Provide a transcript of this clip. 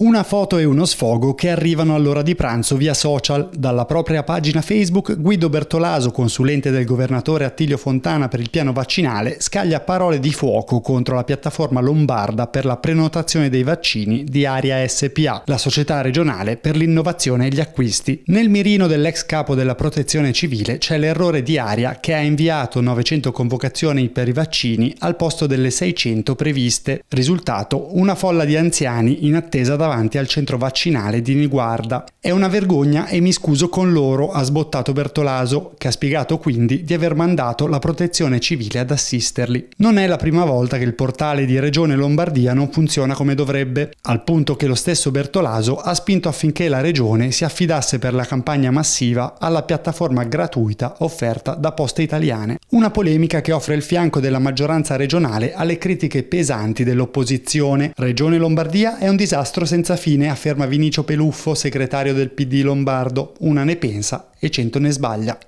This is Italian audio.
Una foto e uno sfogo che arrivano all'ora di pranzo via social. Dalla propria pagina Facebook, Guido Bertolaso, consulente del governatore Attilio Fontana per il piano vaccinale, scaglia parole di fuoco contro la piattaforma lombarda per la prenotazione dei vaccini di Aria SPA, la società regionale per l'innovazione e gli acquisti. Nel mirino dell'ex capo della protezione civile c'è l'errore di Aria che ha inviato 900 convocazioni per i vaccini al posto delle 600 previste. Risultato, una folla di anziani in attesa da davanti al centro vaccinale di Niguarda. È una vergogna e mi scuso con loro, ha sbottato Bertolaso, che ha spiegato quindi di aver mandato la protezione civile ad assisterli. Non è la prima volta che il portale di Regione Lombardia non funziona come dovrebbe, al punto che lo stesso Bertolaso ha spinto affinché la Regione si affidasse per la campagna massiva alla piattaforma gratuita offerta da poste italiane. Una polemica che offre il fianco della maggioranza regionale alle critiche pesanti dell'opposizione. Regione Lombardia è un disastro senza fine, afferma Vinicio Peluffo, segretario del PD Lombardo. Una ne pensa e cento ne sbaglia.